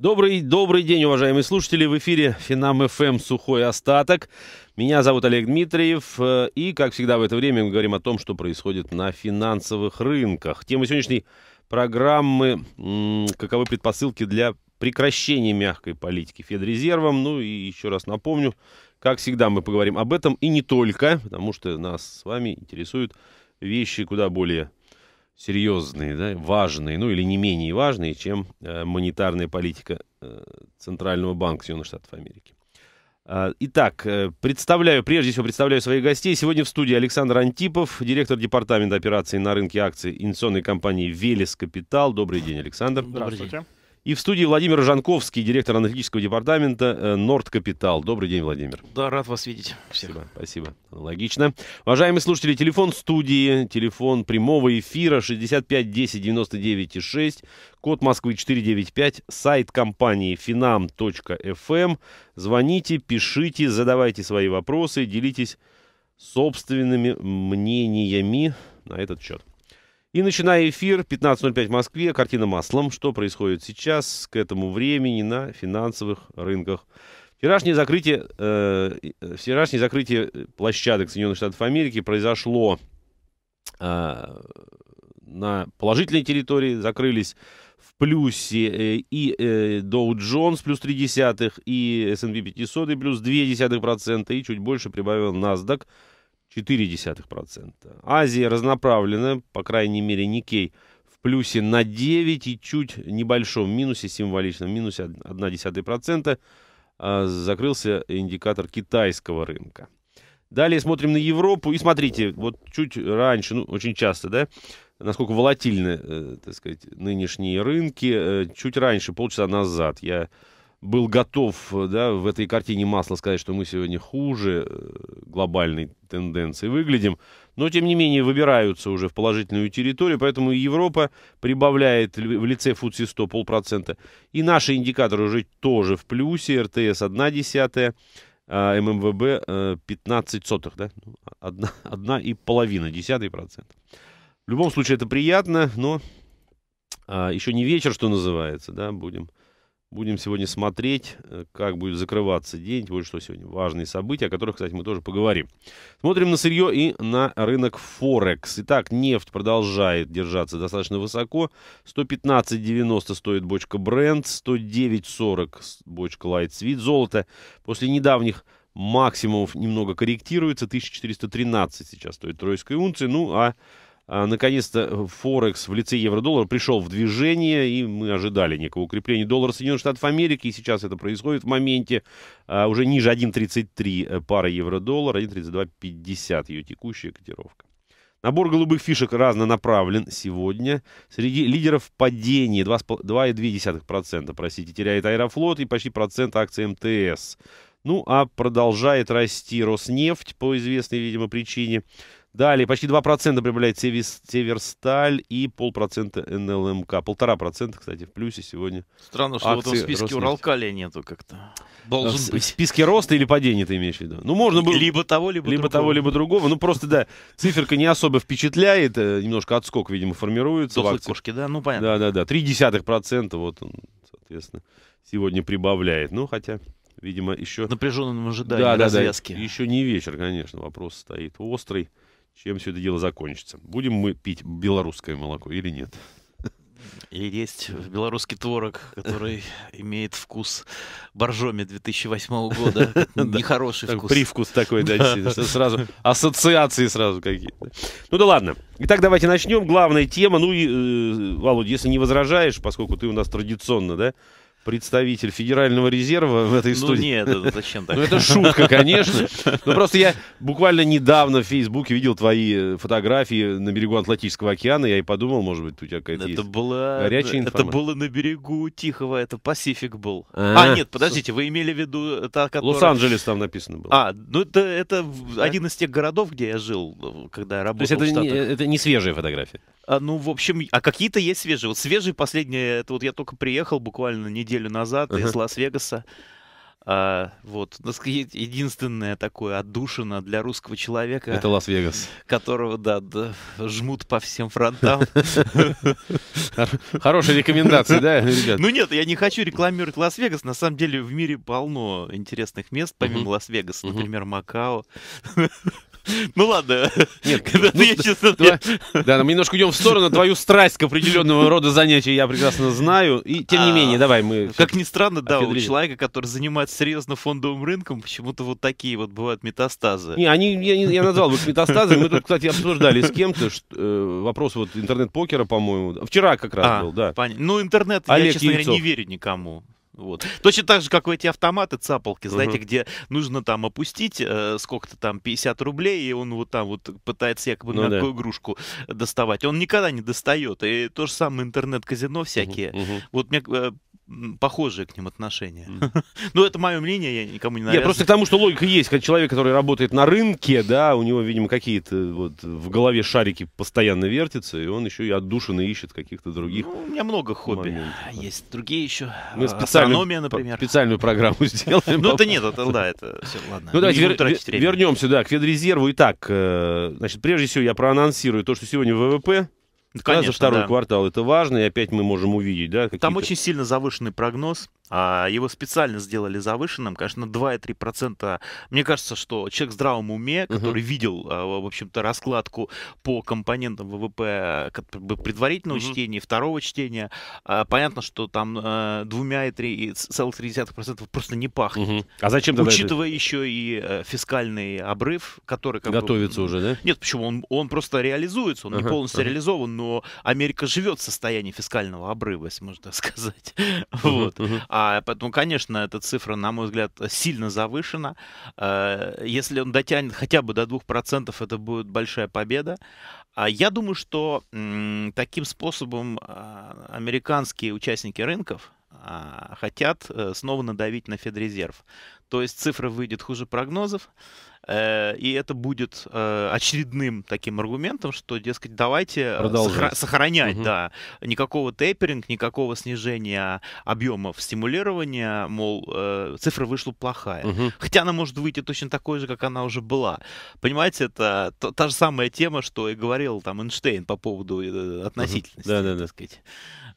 Добрый, добрый день, уважаемые слушатели. В эфире Финам ФМ «Сухой остаток». Меня зовут Олег Дмитриев. Э, и, как всегда, в это время мы говорим о том, что происходит на финансовых рынках. Тема сегодняшней программы «Каковы предпосылки для прекращения мягкой политики Федрезервом». Ну и еще раз напомню, как всегда, мы поговорим об этом и не только, потому что нас с вами интересуют вещи куда более серьезные, да, важные, ну или не менее важные, чем э, монетарная политика э, Центрального банка Соединенных Штатов Америки. А, итак, э, представляю, прежде всего представляю своих гостей. Сегодня в студии Александр Антипов, директор департамента операций на рынке акций инвестиционной компании «Велес Капитал». Добрый день, Александр. Добрый день. И в студии Владимир Жанковский, директор аналитического департамента э, Норд Капитал. Добрый день, Владимир. Да, рад вас видеть. Всех. Спасибо, спасибо. Логично. Уважаемые слушатели, телефон студии, телефон прямого эфира 65 10 99 6, код Москвы 495, сайт компании finam.fm. Эм. Звоните, пишите, задавайте свои вопросы, делитесь собственными мнениями на этот счет. И начиная эфир, 15.05 в Москве, картина маслом. Что происходит сейчас, к этому времени на финансовых рынках? Вчерашнее закрытие, э, вчерашнее закрытие площадок Соединенных Штатов Америки произошло э, на положительной территории, закрылись в плюсе э, и э, Dow Jones плюс 0,3, и S&P 500 и плюс 0,2%, и чуть больше прибавил NASDAQ 0,4%. Азия разноправлена, по крайней мере Никей в плюсе на 9 и чуть небольшом минусе, символичном минусе 0,1%. А, закрылся индикатор китайского рынка. Далее смотрим на Европу и смотрите, вот чуть раньше, ну очень часто, да, насколько волатильны, э, так сказать, нынешние рынки. Э, чуть раньше, полчаса назад я был готов да, в этой картине масла сказать, что мы сегодня хуже э, глобальной тенденции выглядим, но тем не менее выбираются уже в положительную территорию, поэтому Европа прибавляет в лице FTSE 100 полпроцента. И наши индикаторы уже тоже в плюсе, РТС 1 десятая, а ММВБ 15 э, сотых, да? Ну, одна, одна и половина, десятый процент. В любом случае это приятно, но а, еще не вечер, что называется, да, будем Будем сегодня смотреть, э, как будет закрываться день. Вот что сегодня важные события, о которых, кстати, мы тоже поговорим. Смотрим на сырье и на рынок Форекс. Итак, нефть продолжает держаться достаточно высоко. 115.90 стоит бочка Brent, 109.40 бочка Light Sweet. Золото после недавних максимумов немного корректируется. 1413 сейчас стоит тройской унция. Ну, а а, наконец-то э, Форекс в лице евро-доллара пришел в движение, и мы ожидали некого укрепления доллара Соединенных Штатов Америки, и сейчас это происходит в моменте. А, уже ниже 1.33 пара евро-доллар, 1.3250 ее текущая котировка. Набор голубых фишек разнонаправлен сегодня. Среди лидеров падение 2,2%, простите, теряет Аэрофлот и почти процент акций МТС. Ну, а продолжает расти Роснефть по известной, видимо, причине. Далее почти 2% прибавляет Северсталь и полпроцента НЛМК. Эм Полтора процента, кстати, в плюсе сегодня. Странно, что вот в списке Роснефть. Уралкалия нету как-то. Должен в, быть. В списке роста или падения ты имеешь в виду? Ну, можно было... Либо того, либо, либо другого. того, либо другого. Ну, просто, да, циферка не особо впечатляет. Э, немножко отскок, видимо, формируется. Дохлые кошки, да? Ну, понятно. Да-да-да. Три десятых процента, вот он, соответственно, сегодня прибавляет. Ну, хотя видимо, еще... Напряженным ожиданием да, развязки. Да, да. Еще не вечер, конечно, вопрос стоит острый чем все это дело закончится. Будем мы пить белорусское молоко или нет? И есть белорусский творог, который имеет вкус боржоми 2008 года. Нехороший вкус. Привкус такой, да, сразу ассоциации сразу какие-то. Ну да ладно. Итак, давайте начнем. Главная тема. Ну и, э, Володь, если не возражаешь, поскольку ты у нас традиционно, да, представитель Федерального резерва в этой ну, студии. Ну нет, это зачем так? Ну это шутка, конечно. Ну просто я буквально недавно в Фейсбуке видел твои э, фотографии на берегу Атлантического океана, я и подумал, может быть, у тебя какая-то это была... горячая информация. Это было на берегу Тихого, это Пасифик был. А, а, нет, подождите, вы имели в виду... Э, Лос-Анджелес там написано было. А, ну это, это один из тех городов, где я жил, ну, когда я работал То есть это не свежая фотография? А, ну, в общем, а какие-то есть свежие. Вот свежие последние, это вот я только приехал буквально неделю назад uh-huh. из Лас-Вегаса. А, вот, ну, единственное такое отдушина для русского человека. Это Лас-Вегас. Которого, да, да, жмут по всем фронтам. Хорошая рекомендация, да, ребят? Ну нет, я не хочу рекламировать Лас-Вегас. На самом деле в мире полно интересных мест, помимо Лас-Вегаса. Например, Макао. Ну ладно. Нет, когда ну, ты, честно, тва... я... Да, мы немножко идем в сторону. Твою страсть к определенного рода занятий я прекрасно знаю. И тем не а, менее, давай мы... Как ни странно, да, у человека, который занимается серьезно фондовым рынком, почему-то вот такие вот бывают метастазы. Не, они, я, я назвал их метастазы. Мы тут, кстати, обсуждали с кем-то э, вопрос вот интернет-покера, по-моему. Вчера как раз а, был, да. Понятно. Ну, интернет, Олег я, честно Яйцов. говоря, не верю никому. Вот. Точно так же, как эти автоматы цапалки, знаете, угу. где нужно там опустить э, сколько-то там 50 рублей, и он вот там вот пытается якобы ну, мягкую да. игрушку доставать. Он никогда не достает. И то же самое интернет-казино всякие. Угу. Вот мне э, похожие к ним отношения. Mm. ну, это мое мнение, я никому не навязываю. Я просто к тому, что логика есть. Как человек, который работает на рынке, да, у него, видимо, какие-то вот в голове шарики постоянно вертятся, и он еще и отдушенно ищет каких-то других ну, У меня много хобби. Моментов. А, есть другие еще. Мы а, Астрономия, например. Специальную программу сделаем. ну, это нет, это да, это все, ладно. Ну, давайте вер... вернемся, да, к Федрезерву. Итак, э, значит, прежде всего я проанонсирую то, что сегодня ВВП да, конечно, за второй да. квартал это важно, и опять мы можем увидеть, да? Там очень сильно завышенный прогноз а его специально сделали завышенным, конечно, 2,3%. Мне кажется, что человек в здравом уме, который угу. видел, а, в общем-то, раскладку по компонентам ВВП предварительного угу. чтения второго чтения, а, понятно, что там э, двумя и три целых процентов просто не пахнет. Угу. А зачем тогда Учитывая это? еще и э, фискальный обрыв, который... Как Готовится бы... уже, да? Нет, почему? Он, он просто реализуется, он ага, не полностью ага. реализован, но Америка живет в состоянии фискального обрыва, если можно так сказать. Угу, вот. Угу. А а поэтому, ну, конечно, эта цифра, на мой взгляд, сильно завышена. Э, если он дотянет хотя бы до 2%, это будет большая победа. А я думаю, что таким способом а, американские участники рынков, а, хотят э, снова надавить на Федрезерв. То есть цифра выйдет хуже прогнозов, э, и это будет э, очередным таким аргументом, что, дескать, давайте Продолжать. сохранять, угу. да, никакого тейперинг, никакого снижения объемов стимулирования, мол, цифра вышла плохая. Угу. Хотя она может выйти точно такой же, как она уже была. Понимаете, это та, та же самая тема, что и говорил там Эйнштейн по поводу относительности, угу. да, да, да. так сказать.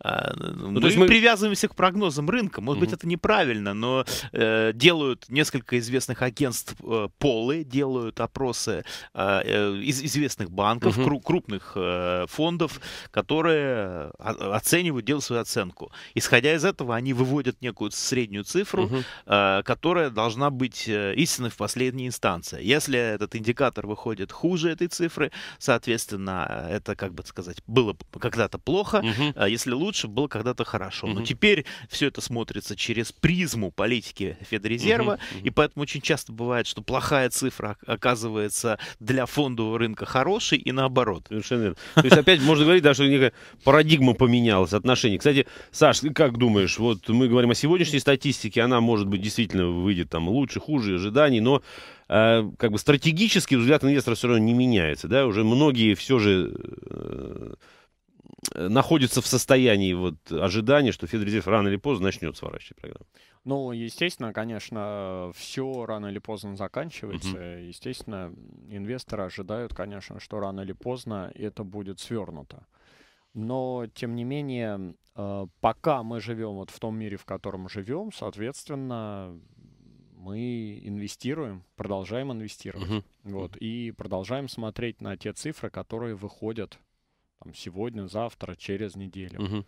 А, ну, мы, то есть мы привязываемся к прогнозам рынка. Может угу. быть, это неправильно, но э, делают несколько известных агентств э, полы, делают опросы э, э из известных банков, угу. кру- крупных э, фондов, которые оценивают, делают свою оценку. Исходя из этого, они выводят некую среднюю цифру, угу. э, которая должна быть э, истинной в последней инстанции. Если этот индикатор выходит хуже этой цифры, соответственно, э, это, как бы сказать, было бы когда-то плохо. Угу. Если лучше, лучше было когда-то хорошо. Но теперь все это смотрится через призму политики Федрезерва, и поэтому очень часто бывает, что плохая цифра оказывается для фондового рынка хорошей и наоборот. Совершенно верно. То есть опять можно говорить, даже что некая парадигма поменялась, отношение. Кстати, Саш, как думаешь, вот мы говорим о сегодняшней статистике, она, может быть, действительно выйдет там лучше, хуже ожиданий, но э, как бы стратегически взгляд инвестора все равно не меняется, да, уже многие все же э, Э, находится в состоянии вот ожидания, что Федрезерв рано или поздно начнет сворачивать программу? Ну, естественно, конечно, все рано или поздно заканчивается. uh Естественно, инвесторы ожидают, конечно, что рано или поздно это будет свернуто. Но, тем не менее, э, пока мы живем вот в том мире, в котором живем, соответственно, мы инвестируем, продолжаем инвестировать. uh Вот, и продолжаем смотреть на те цифры, которые выходят там, сегодня, завтра, через неделю. Угу.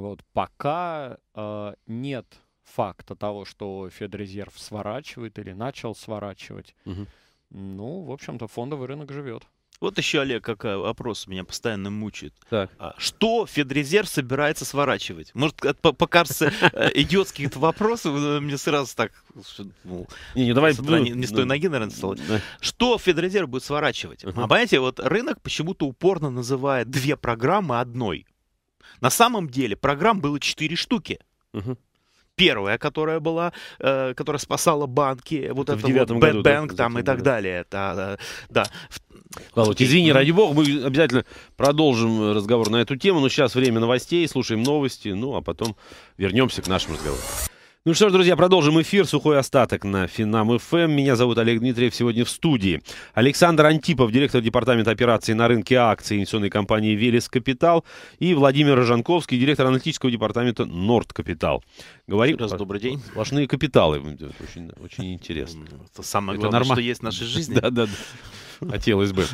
Вот, пока э, нет факта того, что Федрезерв сворачивает или начал сворачивать, угу. ну, в общем-то, фондовый рынок живет. Вот еще, Олег, какой опрос меня постоянно мучает. Так. А, что Федрезерв собирается сворачивать? Может, от, по, покажется э, идиотских вопросов, э, мне сразу так... Ну, не, не, давай... Ну, не, не с той ноги, наверное, стало. Да. Что Федрезерв будет сворачивать? uh А понимаете, вот рынок почему-то упорно называет две программы одной. На самом деле программ было четыре штуки. uh первая, которая была, э, которая спасала банки, вот это, это вот Bad Bank да, там и так да. далее. Это, да. Володь, извини, ради бога, мы обязательно продолжим разговор на эту тему, но ну, сейчас время новостей, слушаем новости, ну а потом вернемся к нашему разговору. Ну что ж, друзья, продолжим эфир. Сухой остаток на Финам ФМ. Эм. Меня зовут Олег Дмитриев. Сегодня в студии Александр Антипов, директор департамента операций на рынке акций инвестиционной компании «Велес Капитал» и Владимир Рожанковский, директор аналитического департамента «Норд Капитал». Говорим... Раз, добрый день. Важные капиталы. Очень, очень интересно. Это самое это главное, что есть в нашей жизни. Да, да, да. Хотелось бы.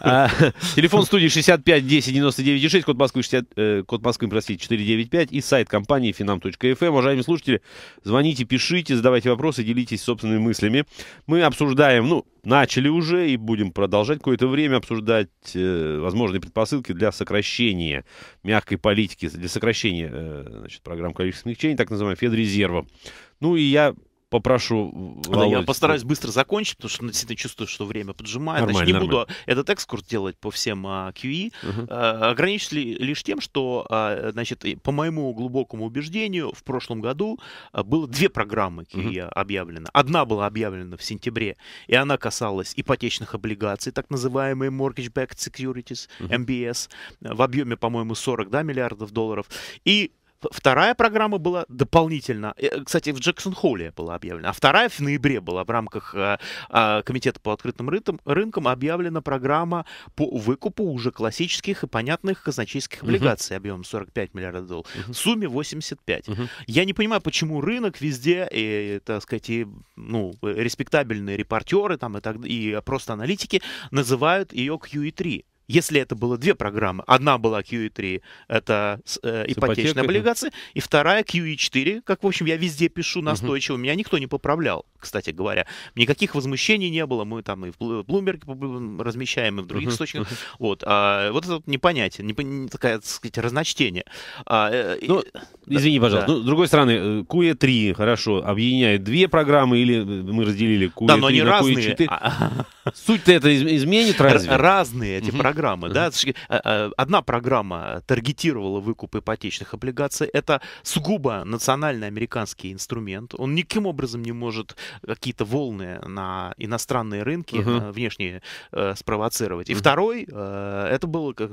А, телефон студии 65 10 99 6, код Москвы, 60, э, код Москвы, простите, 495 и сайт компании finam.fm. Эм. Уважаемые слушатели, звоните, пишите, задавайте вопросы, делитесь собственными мыслями. Мы обсуждаем, ну, начали уже и будем продолжать какое-то время обсуждать э, возможные предпосылки для сокращения мягкой политики, для сокращения э, значит, программ количественных чений, так называемого Федрезерва. Ну и я попрошу. Ну да, я постараюсь быстро закончить, потому что ну, действительно чувствую, что время поджимает. Нормально, Значит, не нормально. буду этот экскурс делать по всем а, QE. Угу. А, ограничусь ли, лишь тем, что, а, значит, по моему глубокому убеждению, в прошлом году а, было две программы QE угу. объявлено. Одна была объявлена в сентябре, и она касалась ипотечных облигаций, так называемые mortgage-backed securities, угу. MBS, в объеме, по-моему, 40 да, миллиардов долларов. И Вторая программа была дополнительно, э, кстати, в Джексон-Холле была объявлена, а вторая в ноябре была в рамках э, а, Комитета по открытым рынкам объявлена программа по выкупу уже классических и понятных казначейских облигаций угу. объемом 45 миллиардов долларов, угу. в сумме 85. Угу. Я не понимаю, почему рынок везде, и, так сказать, и, ну, респектабельные репортеры там и, так, и просто аналитики называют ее QE3 если это было две программы, одна была QE3, это э, ипотечные облигации, и вторая QE4, как, в общем, я везде пишу настойчиво, угу. меня никто не поправлял, кстати говоря. Никаких возмущений не было, мы там и в э, Bloomberg размещаем, и в других угу. источниках. Угу. Вот, а, вот это непонятие, не, не, такая, так сказать, разночтение. А, э, ну, и, э, извини, да, пожалуйста, да. ну, с другой стороны, QE3, хорошо, объединяет две программы, или мы разделили QE3 да, но e они на e разные. QE4. А, Суть-то это изменит разве? Разные эти программы программы. Да? Э, э, одна программа таргетировала выкуп ипотечных облигаций. Это сугубо национальный американский инструмент. Он никаким образом не может какие-то волны на иностранные рынки mm-hmm. внешние спровоцировать. И mm-hmm. второй, это было, как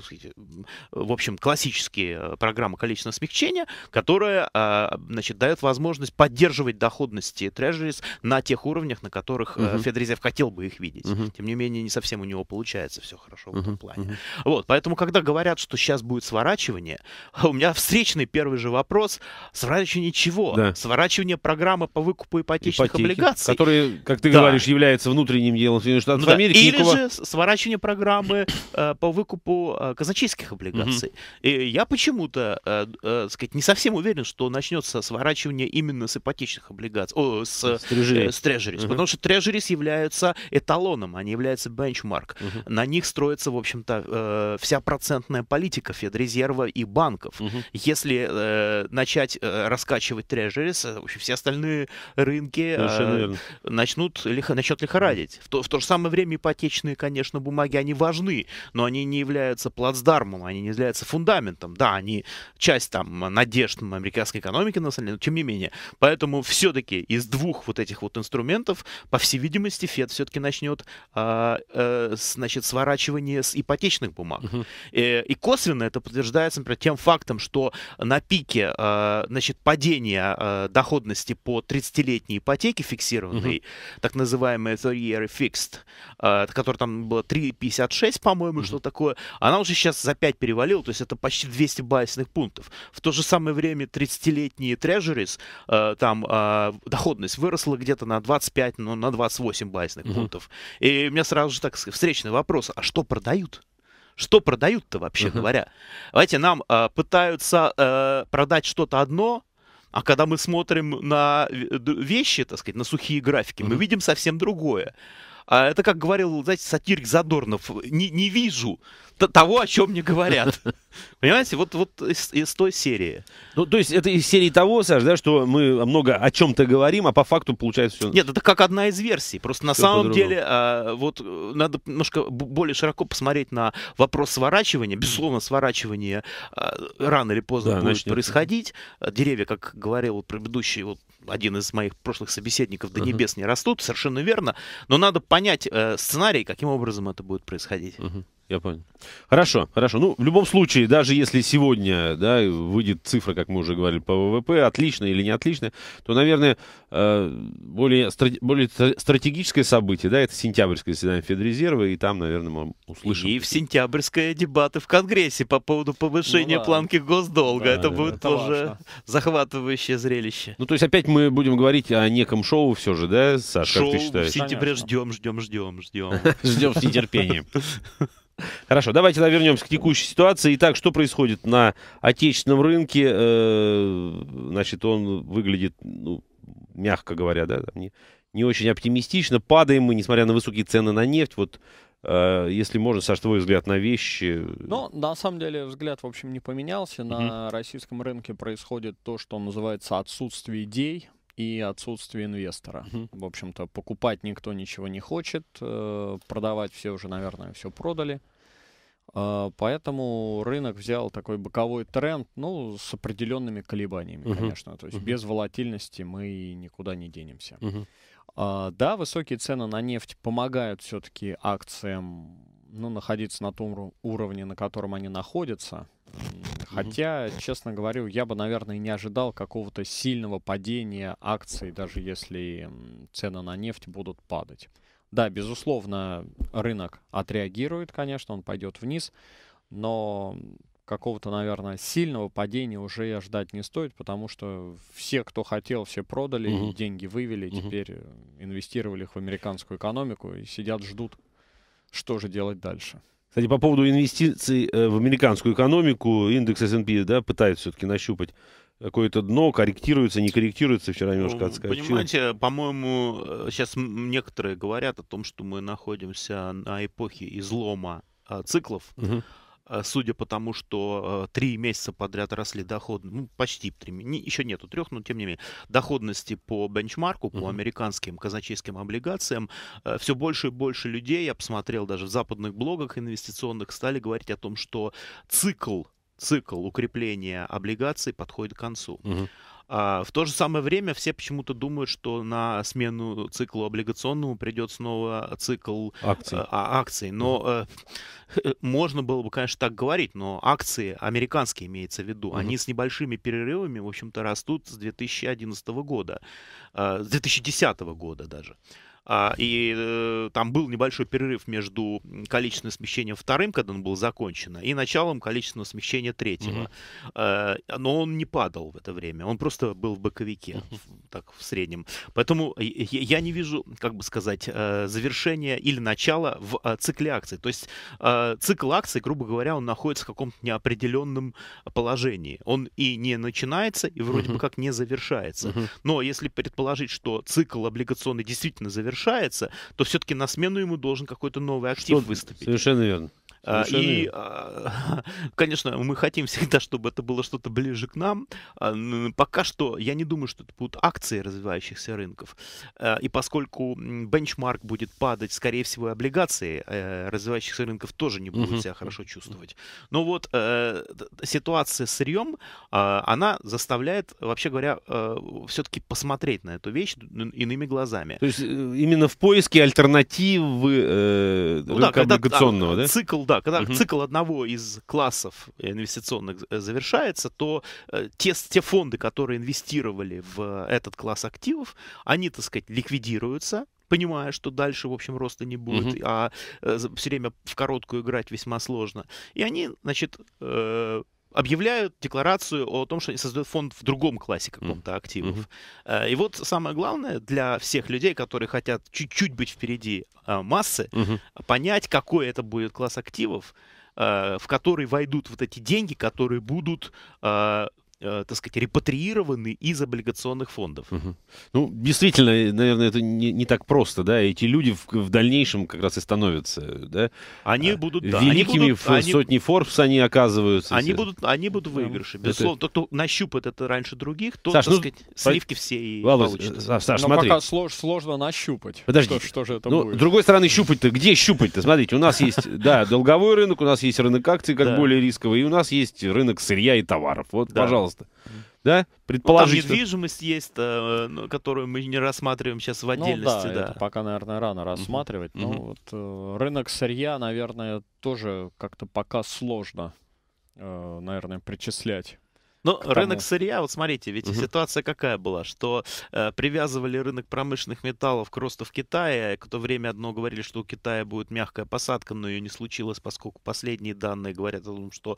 в общем, классические программы количественного смягчения, которая значит, дает возможность поддерживать доходности трежерис на тех уровнях, на которых э, Федрезерв хотел бы их видеть. Тем не менее, не совсем у него получается все хорошо в этом плане образования. Mm-hmm. Вот, поэтому, когда говорят, что сейчас будет сворачивание, у меня встречный первый же вопрос: сворачивание чего? Да. Сворачивание программы по выкупу ипотечных Ипотеки, облигаций, которые, как ты да. говоришь, является внутренним делом Соединенных Штатов ну, да. Америки. Или никого... же сворачивание программы э, по выкупу э, казначейских облигаций. Mm-hmm. И я почему-то, э, э, сказать, не совсем уверен, что начнется сворачивание именно с ипотечных облигаций, о, с, с трежерис, э, с трежерис потому что трежерис являются эталоном, они а являются бенчмарк, mm-hmm. на них строится, в общем так, э, вся процентная политика Федрезерва и банков. Угу. Если э, начать э, раскачивать трежерис, э, вообще все остальные рынки э, начнут лихо, начнут лихорадить. В то, в то же самое время ипотечные, конечно, бумаги, они важны, но они не являются плацдармом, они не являются фундаментом. Да, они часть там надежд американской экономики, на самом деле, но тем не менее. Поэтому все-таки из двух вот этих вот инструментов, по всей видимости, Фед все-таки начнет а, э, э, значит, сворачивание с ипотечными ипотечных бумаг. Угу. И, э, и косвенно это подтверждается, например, тем фактом, что на пике э, значит, падения э, доходности по 30-летней ипотеке фиксированной, угу. так называемая 30-year fixed, которая там была 3,56, по-моему, угу. что такое, она уже сейчас за 5 перевалила, то есть это почти 200 базисных пунктов. В то же самое время 30-летние трежерис, там доходность выросла где-то на 25, но ну, на 28 базисных угу. пунктов. И у меня сразу же так встречный вопрос, а что продают? что продают-то вообще uh-huh. говоря? Давайте нам э, пытаются э, продать что-то одно, а когда мы смотрим на э, вещи, так сказать, на сухие графики, uh-huh. мы видим совсем другое. А это, как говорил, знаете, сатирик Задорнов, не, не вижу того, о чем мне говорят. Понимаете, вот, вот из, из той серии. Ну, то есть это из серии того, Саш, да, что мы много о чем-то говорим, а по факту получается все... Нет, это как одна из версий. Просто на все самом деле а, вот э, надо немножко более широко посмотреть на вопрос сворачивания. Безусловно, сворачивание а, рано или поздно да, будет начнется. происходить. Деревья, как говорил предыдущий вот, один из моих прошлых собеседников, до небес не растут, совершенно верно. Но надо понять э, сценарий, каким образом это будет происходить. Угу. Я понял. Хорошо, хорошо. Ну, в любом случае, даже если сегодня да, выйдет цифра, как мы уже говорили, по ВВП, отлично или не отлично, то, наверное, э, более, более стратегическое событие, да, это сентябрьское заседание Федрезерва, и там, наверное, мы услышим... И в сентябрьское дебаты в Конгрессе по поводу повышения ну, да. планки госдолга. Да, это да, будет это тоже важно. захватывающее зрелище. Ну, то есть опять мы будем говорить о неком шоу все же, да, Саша, как ты считаешь? в сентябре ждем, ждем, ждем, ждем. Ждем с нетерпением. Хорошо, давайте да, вернемся к текущей ситуации. Итак, что происходит на отечественном рынке? Э, значит, он выглядит, ну, мягко говоря, да, не, не очень оптимистично. Падаем мы, несмотря на высокие цены на нефть. Вот э, если можно, Саш, твой взгляд на вещи. Ну, на самом деле взгляд, в общем, не поменялся. На угу. российском рынке происходит то, что называется отсутствие идей и отсутствие инвестора. Mm-hmm. В общем-то, покупать никто ничего не хочет, э, продавать все уже, наверное, все продали. А, поэтому рынок взял такой боковой тренд, ну, с определенными колебаниями, uh-huh. конечно. То есть uh-huh. без волатильности мы никуда не денемся. Uh-huh. да, высокие цены на нефть помогают все-таки акциям ну, находиться на том уровне, на котором они находятся. Хотя, честно говорю, я бы, наверное, не ожидал какого-то сильного падения акций, даже если цены на нефть будут падать. Да, безусловно, рынок отреагирует, конечно, он пойдет вниз, но какого-то, наверное, сильного падения уже ждать не стоит, потому что все, кто хотел, все продали, угу. деньги вывели, угу. теперь э, инвестировали их в американскую экономику и сидят, ждут, что же делать дальше. Кстати, по поводу инвестиций э, в американскую экономику, индекс S&P да, пытается все-таки нащупать какое-то дно, корректируется, не корректируется, вчера немножко ну, отскочил. Понимаете, по-моему, сейчас э, некоторые говорят о том, что мы находимся на эпохе излома а, циклов. Угу. А, судя по тому, что а, три месяца подряд росли доходы, ну, почти три, не, еще нету трех, но тем не менее, доходности по бенчмарку, по американским казначейским облигациям, а, все больше и больше людей, я посмотрел даже в западных блогах инвестиционных, стали говорить о том, что цикл цикл укрепления облигаций подходит к концу. Uh-huh. А, в то же самое время все почему-то думают, что на смену циклу облигационному придет снова цикл акций. Э, а, акций. Но да. Э, можно было бы, конечно, так говорить, но акции американские имеется в виду, угу. они с небольшими перерывами, в общем-то, растут с 2011 года, э, с 2010 года даже. А, и э, там был небольшой перерыв между количественным смещением вторым, когда он был закончен, и началом количественного смещения третьего. Угу. Но он не падал в это время. Он просто был в боковике, так в среднем. Поэтому э, я не вижу, как бы сказать, завершения или начала в цикле акций. То есть цикл акций, грубо говоря, он находится в каком-то неопределенном положении. Он и не начинается, и вроде угу. бы как не завершается. Угу. Но если предположить, что цикл облигационный действительно завершается, завершается, то все-таки на смену ему должен какой-то новый актив Что, выступить. Совершенно верно. А, Совершенно. И, а, конечно, мы хотим всегда, чтобы это было что-то ближе к нам. А, пока что я не думаю, что это будут акции развивающихся рынков. И поскольку бенчмарк будет падать, скорее всего, и облигации э, развивающихся рынков тоже не будут угу. себя хорошо чувствовать. Но вот э, ситуация с сырьем, она заставляет, вообще говоря, э, все-таки посмотреть на эту вещь иными глазами. То есть именно в поиске альтернативы ну, рынка да, облигационного, да? Цикл, да, да, когда угу. цикл одного из классов инвестиционных э, завершается, то э, те, те фонды, которые инвестировали в э, этот класс активов, они, так сказать, ликвидируются, понимая, что дальше, в общем, роста не будет, угу. а э, все время в короткую играть весьма сложно. И они, значит, объявляют декларацию о том, что они создают фонд в другом классе каком-то активов. Mm-hmm. И вот самое главное для всех людей, которые хотят чуть-чуть быть впереди э, массы, mm-hmm. понять, какой это будет класс активов, э, в который войдут вот эти деньги, которые будут Э, так сказать, репатриированы из облигационных фондов. Угу. Ну, действительно, э, наверное, это не, не так просто, да, эти люди в, в дальнейшем как раз и становятся, да? Они а, будут, да, Великими они будут, в они... сотни Форбс они оказываются. Они все. будут, они будут да. выигрыши, безусловно. Это... Тот, кто нащупает это раньше других, то, Саш, так ну, сказать, по... сливки все и Ладно, э, получится. Саш, Саш, Но смотри. пока слож, сложно нащупать. Подожди. Что, что же это ну, будет? С другой стороны, щупать-то, где щупать-то? Смотрите, у нас есть, да, долговой рынок, у нас есть рынок акций, как более рисковый, и у нас есть рынок сырья и товаров. Вот, пожалуйста просто. Да? Предположительно. Ну, там недвижимость есть, э, ну, которую мы не рассматриваем сейчас в отдельности. Ну, да, да. Это пока, наверное, рано рассматривать. Uh-huh. Но uh-huh. вот э, рынок сырья, наверное, тоже как-то пока сложно, э, наверное, причислять но ну, Потому... рынок сырья, вот смотрите, ведь угу. ситуация какая была, что э, привязывали рынок промышленных металлов к росту в Китае, к то время одно говорили, что у Китая будет мягкая посадка, но ее не случилось, поскольку последние данные говорят о том, что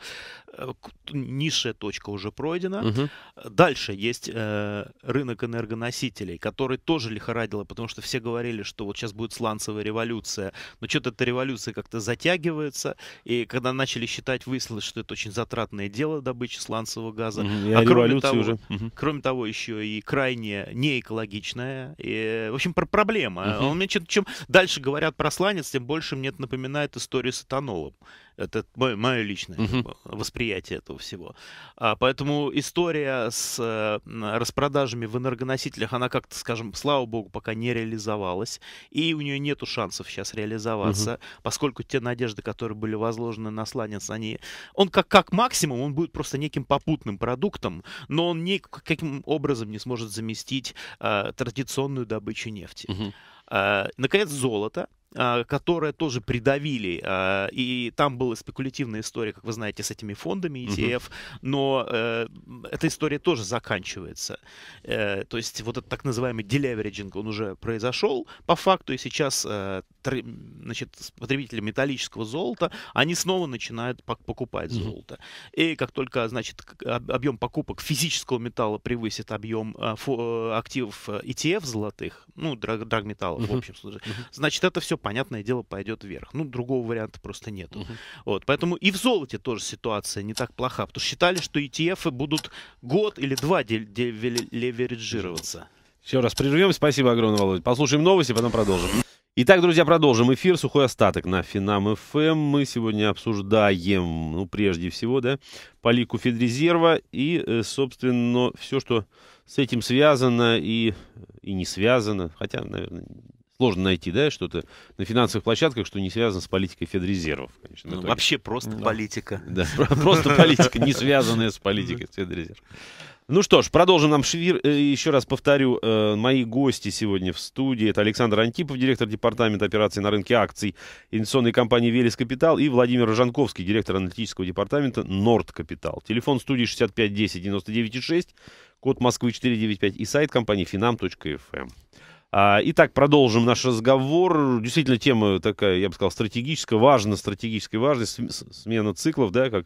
э, низшая точка уже пройдена. Угу. Дальше есть э, рынок энергоносителей, который тоже лихорадило, потому что все говорили, что вот сейчас будет сланцевая революция, но что-то эта революция как-то затягивается, и когда начали считать, выяснилось, что это очень затратное дело добычи сланцевого газа, газа. Угу, и а кроме того, уже. Угу. кроме того, еще и крайне неэкологичная. И, в общем, про проблема. Угу. Он мне, чем, чем дальше говорят про сланец, тем больше мне это напоминает историю с этанолом. Это мое, мое личное угу. восприятие этого всего. А, поэтому история с э, распродажами в энергоносителях, она как-то, скажем, слава богу, пока не реализовалась. И у нее нету шансов сейчас реализоваться, угу. поскольку те надежды, которые были возложены на сланец, они... Он как, как максимум, он будет просто неким попутным продуктом, но он никаким образом не сможет заместить э, традиционную добычу нефти. Угу. Э, наконец, золото. А, которые тоже придавили. А, и там была спекулятивная история, как вы знаете, с этими фондами ETF, угу. но э, эта история тоже заканчивается. Э, то есть вот этот так называемый делевериджинг, он уже произошел по факту, и сейчас э, значит, потребители металлического золота, они снова начинают покупать угу. золото. И как только, значит, объем покупок физического металла превысит объем активов ETF золотых, ну, драгметаллов угу. в общем случае, значит, это все понятное дело, пойдет вверх. Ну, другого варианта просто нет. Угу. Вот, поэтому и в золоте тоже ситуация не так плоха, потому что считали, что ETF будут год или два левериджироваться. Еще раз прервем. Спасибо огромное, Володь, Послушаем новости, потом продолжим. Итак, друзья, продолжим эфир. Сухой остаток на Финам ФМ. Эм. Мы сегодня обсуждаем, ну, прежде всего, да, политику Федрезерва и, э, собственно, все, что с этим связано и, и не связано. Хотя, наверное, Сложно найти, да, что-то на финансовых площадках, что не связано с политикой Федрезервов, конечно. Ну, вообще просто да. политика. Да, просто политика, не связанная с политикой Федрезерв. Ну что ж, продолжим нам швир. Э, еще раз повторю, э, мои гости сегодня в студии. Это Александр Антипов, директор департамента операций на рынке акций инвестиционной компании «Велес Капитал» и Владимир Рожанковский, директор аналитического департамента «Норд Капитал». Телефон студии 6510 99 6, код Москвы 495 и сайт компании финам.фм а, итак, продолжим наш разговор. Действительно, тема такая, я бы сказал, стратегическая, важна стратегической важность смена циклов, да, как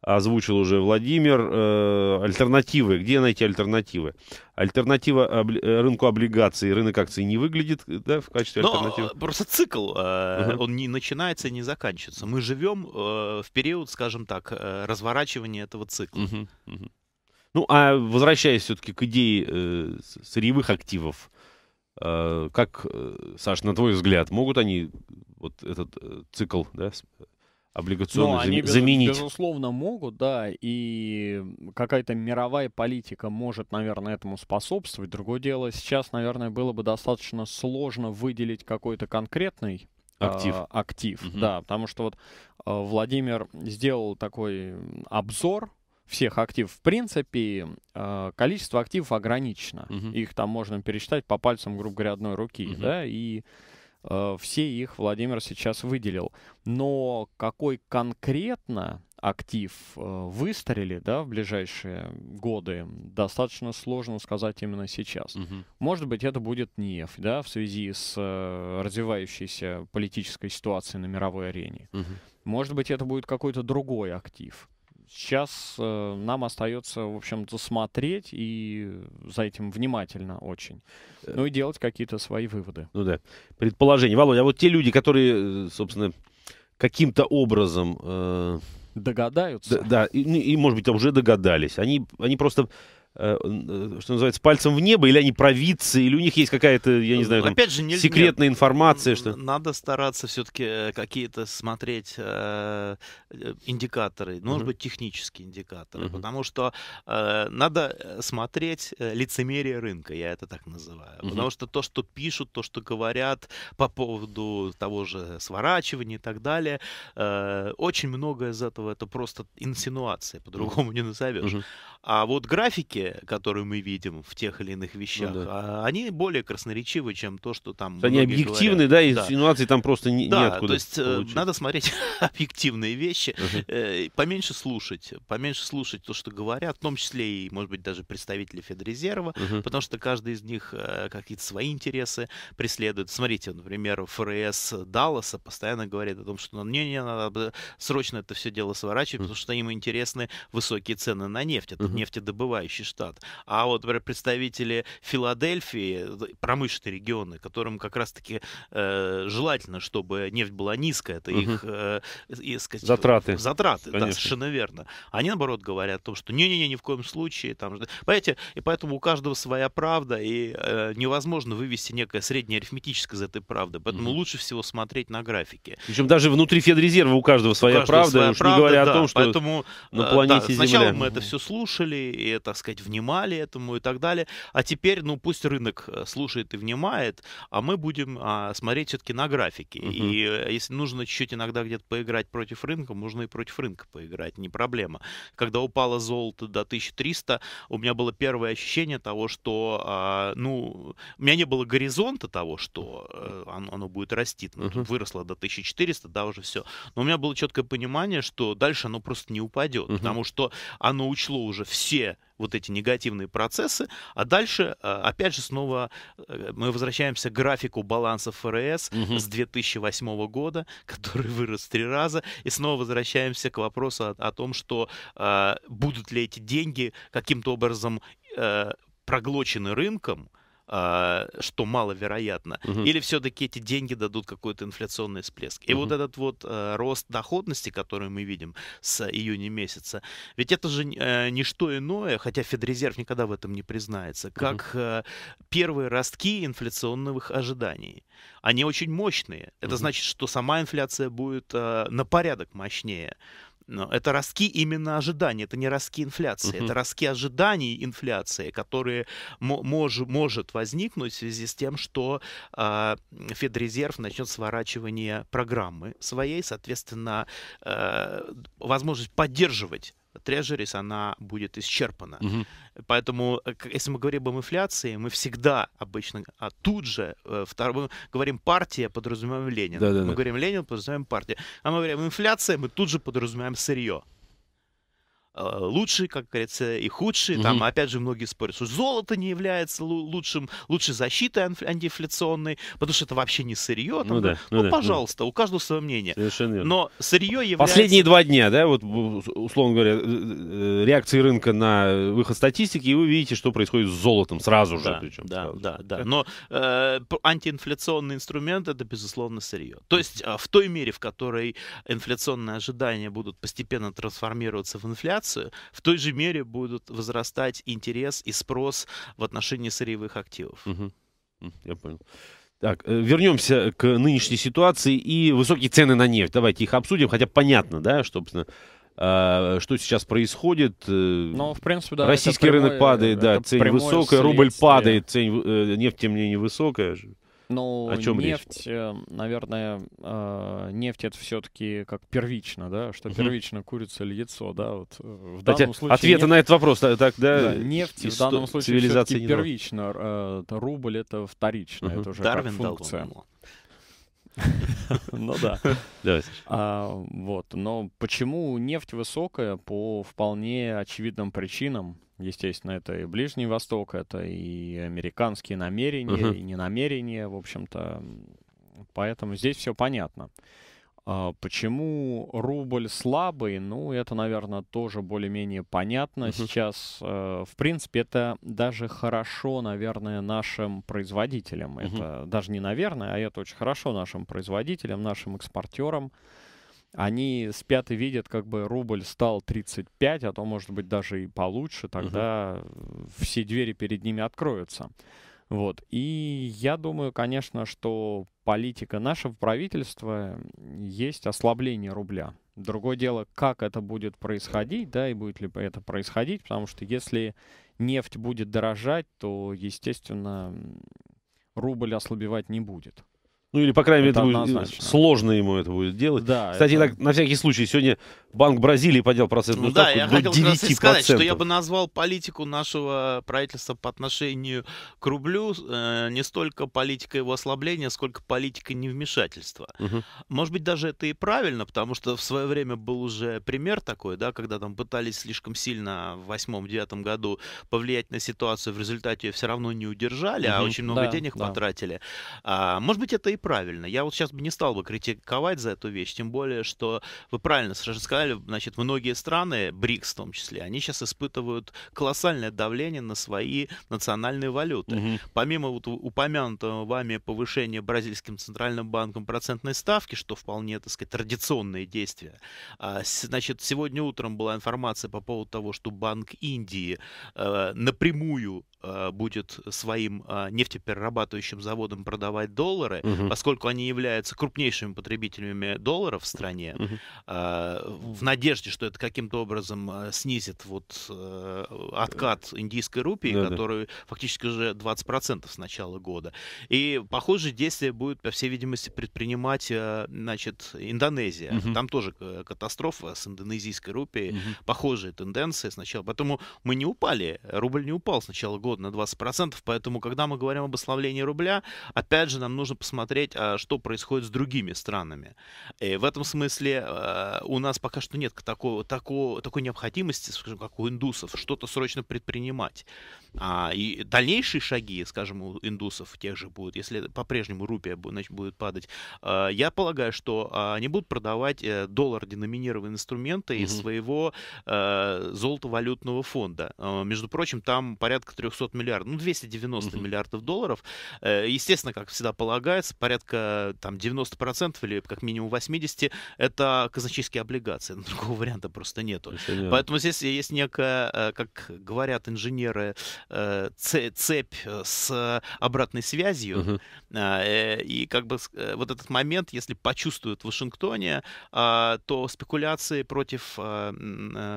озвучил уже Владимир. Э, альтернативы, где найти альтернативы? Альтернатива э, рынку облигаций, рынок акций не выглядит да, в качестве Но альтернативы? Э, просто цикл, uh-huh. он не начинается и не заканчивается. Мы живем в период, скажем так, разворачивания этого цикла. Uh-huh. Uh-huh. Ну, а возвращаясь все-таки к идее сырьевых активов, Э, как, э, Саш, на твой взгляд, могут они вот этот э, цикл да, ну, облигационный зам... они, заменить? Безусловно, могут, да, и какая-то мировая политика может, наверное, этому способствовать. Другое дело, сейчас, наверное, было бы достаточно сложно выделить какой-то конкретный а, Актив. Э, актив, угу. да, потому что вот э, Владимир сделал такой обзор всех активов. В принципе, а, количество активов ограничено. Угу. Их там можно пересчитать по пальцам, грубо говоря, одной руки, угу. да, и а, все их Владимир сейчас выделил. Но какой конкретно актив а, выстрелит да, в ближайшие годы, достаточно сложно сказать именно сейчас. Угу. Может быть, это будет нефть да, в связи с развивающейся политической ситуацией на мировой арене. Угу. Может быть, это будет какой-то другой актив сейчас э, нам остается, в общем-то, смотреть и за этим внимательно очень. Э. Ну и делать какие-то свои выводы. Ну да. Предположение. Володя, а вот те люди, которые, э, собственно, каким-то образом... Э... Догадаются. Да, да и, ну, и, может быть, уже догадались. Они, они просто Э, э, что называется, пальцем в небо, или они провидцы, или у них есть какая-то, я не знаю, там, Опять же, не, секретная нет, информация? Что... Надо стараться все-таки э, какие-то смотреть э, индикаторы, uh-huh. может быть, технические индикаторы, uh-huh. потому что э, надо смотреть лицемерие рынка, я это так называю, uh-huh. потому что то, что пишут, то, что говорят по поводу того же сворачивания и так далее, э, очень многое из этого это просто инсинуация, по-другому uh-huh. не назовешь. Uh-huh. А вот графики которые мы видим в тех или иных ну вещах, ну, да. А они более красноречивы, чем то, что там. Они объективны, говорят. да, и да. инсинуации там просто не, да, неоткуда. То есть э, получить. надо смотреть объективные вещи, uh-huh. поменьше слушать, поменьше слушать то, что говорят, в том числе и, может быть, даже представители Федрезерва, uh-huh. потому что каждый из них э, какие-то свои интересы преследует. Смотрите, например, ФРС Далласа постоянно говорит о том, что мне не надо срочно это все дело сворачивать, uh-huh. потому что им интересны высокие цены на нефть. Это нефтедобывающие штат. А вот например, представители Филадельфии, э, промышленные регионы, которым как раз-таки э, желательно, чтобы нефть была низкая, это угу. их э, э, сказать, затраты. Затраты, Конечно. да, совершенно верно. Они, наоборот, говорят о том, что не-не-не, ни в коем случае. Там, понимаете, и поэтому у каждого своя правда, и э, невозможно вывести некое среднее арифметическое из этой правды. Поэтому угу. лучше всего смотреть на графики. Причем даже внутри Федрезерва у каждого своя у каждого правда, своя уж правда, не говоря да, о том, что поэтому, на э, планете да, Земля. Сначала мы это все слушали, и, так сказать, внимали этому и так далее. А теперь, ну, пусть рынок э, слушает и внимает, а мы будем а, смотреть все-таки на графики. Угу. И э, если нужно чуть-чуть иногда где-то поиграть против рынка, можно и против рынка поиграть, не проблема. Когда упало золото до 1300, у меня было первое ощущение того, что, а, ну, у меня не было горизонта того, что а, э, оно, оно будет расти. Ну, угу. Выросло до 1400, да, уже все. Но у меня было четкое понимание, что дальше оно просто не упадет, угу. потому что оно учло уже все вот эти негативные процессы, а дальше, э, опять же, снова э, мы возвращаемся к графику баланса ФРС угу. с 2008 года, который вырос в три раза, и снова возвращаемся к вопросу о, о том, что э, будут ли эти деньги каким-то образом э, проглочены рынком, а, что маловероятно, угу. или все-таки эти деньги дадут какой-то инфляционный всплеск. И угу. вот этот вот э, рост доходности, который мы видим с июня месяца, ведь это же э, не что иное, хотя Федрезерв никогда в этом не признается, как угу. первые ростки инфляционных ожиданий. Они очень мощные. Это угу. значит, что сама инфляция будет на порядок мощнее. Но это ростки именно ожиданий, это не ростки инфляции, Uh -huh. это ростки ожиданий инфляции, которые мож, может возникнуть в связи с тем, что э, Федрезерв начнет сворачивание программы своей, соответственно, э, возможность поддерживать трежерис, она будет исчерпана. Угу. Поэтому, э, если мы говорим об инфляции, мы всегда обычно, а тут же, э, второй, говорим партия, подразумеваем Ленин. Да, да, мы да. говорим Ленин, подразумеваем партию. А мы говорим инфляция, мы тут же подразумеваем сырье. А, лучшие, как говорится, и худшие. Угу. Там, опять же, многие спорят, что золото не является лучшим, лучшей защитой антиинфляционной, потому что это вообще не сырье. Там, ну да, ну, ну да, ну пожалуйста, ну. у каждого свое мнение. Совершенно верно. Но сырье является... Последние два дня, да, вот, условно говоря, э, э, реакции рынка на выход статистики, и вы видите, что происходит с золотом сразу же. Да, причем, да, сразу. да, да. Э? Но э, антиинфляционный инструмент — это, безусловно, сырье. То есть в той мере, в которой инфляционные ожидания будут постепенно трансформироваться в инфляцию, инвестиции, в той же мере будут возрастать интерес и спрос в отношении сырьевых активов. Угу. Я понял. Так, э, вернемся к нынешней ситуации и высокие цены на нефть. Давайте их обсудим, хотя понятно, да, что собственно, а, что сейчас происходит. Э, ну, в принципе, да. Российский прямой, рынок падает, да, цень высокая, рубль падает, цень э, нефть тем не менее высокая. Ну, О чем нефть, речь? Э, наверное, э, нефть это все-таки как первично, да, что угу. первично курица или яйцо, да, вот э, в Хотя случае... Ответа нефть... на этот вопрос, так, да? да нефть в данном случае все-таки первично, рубль это вторично, угу. это уже Дарвин как функция. ну да. Давайте. А, вот. Но почему нефть высокая? По вполне очевидным причинам. Естественно, это и Ближний Восток, это и американские намерения, uh-huh. и ненамерения, в общем-то. Поэтому здесь все понятно. А почему рубль слабый? Ну, это, наверное, тоже более-менее понятно. Uh-huh. Сейчас, э, в принципе, это даже хорошо, наверное, нашим производителям. Uh-huh. Это даже не наверное, а это очень хорошо нашим производителям, нашим экспортерам они спят и видят, как бы рубль стал 35, а то, может быть, даже и получше, тогда угу. все двери перед ними откроются. Вот. И я думаю, конечно, что политика нашего правительства есть ослабление рубля. Другое дело, как это будет происходить, да, и будет ли это происходить, потому что если нефть будет дорожать, то, естественно, рубль ослабевать не будет. Ну или, по крайней это мере, э, однозначно. сложно ему это будет делать. Да, Кстати, это... так, на всякий случай, сегодня Банк Бразилии поднял процент ну, ну да, я до хотел 9%. сказать, что я бы назвал политику нашего правительства по отношению к рублю э, не столько политика его ослабления, сколько политика невмешательства. Угу. Может быть, даже это и правильно, потому что в свое время был уже пример такой, да, когда там пытались слишком сильно в восьмом девятом году повлиять на ситуацию, в результате ее все равно не удержали, угу. а очень много да, денег да. потратили. А, может быть, это и правильно. Я вот сейчас бы не стал бы критиковать за эту вещь, тем более, что вы правильно сказали, значит, многие страны, БРИКС в том числе, они сейчас испытывают колоссальное давление на свои национальные валюты. Угу. Помимо вот упомянутого вами повышения бразильским центральным банком процентной ставки, что вполне, так сказать, традиционные действия, а, значит, сегодня утром была информация по поводу того, что Банк Индии э, напрямую Э, будет своим э, нефтеперерабатывающим заводам продавать доллары, угу. поскольку они являются крупнейшими потребителями долларов в стране, угу. в надежде, что это каким-то образом снизит вот откат индийской рупии, да, который да. фактически уже 20% с начала года. И похожие действия будет, по всей видимости, предпринимать значит, Индонезия. Угу. Там тоже катастрофа с индонезийской рупией, угу. похожие тенденции сначала. Поэтому мы не упали, рубль не упал с начала года год на 20%. Поэтому, когда мы говорим об ослаблении рубля, опять же, нам нужно посмотреть, а, что происходит с другими странами. И в этом смысле а, у нас пока что нет такого, такого, такой необходимости, скажем, как у индусов, что-то срочно предпринимать. А, и дальнейшие шаги, скажем, у индусов тех же будут, если по-прежнему рупия значит, будет падать, я полагаю, что они будут продавать э, доллар-деноминированные инструменты угу. из своего золотовалютного фонда. Между прочим, там порядка 300 200 миллиардов, ну 290 угу. миллиардов долларов. Э, естественно, как всегда полагается, порядка там 90% или как минимум 80% это казначейские облигации. Другого варианта просто нету. Понятно. Поэтому здесь есть некая, э, как говорят инженеры, э, цепь с обратной связью. Угу. И как бы вот этот момент, если почувствуют в Вашингтоне, а, то спекуляции против а,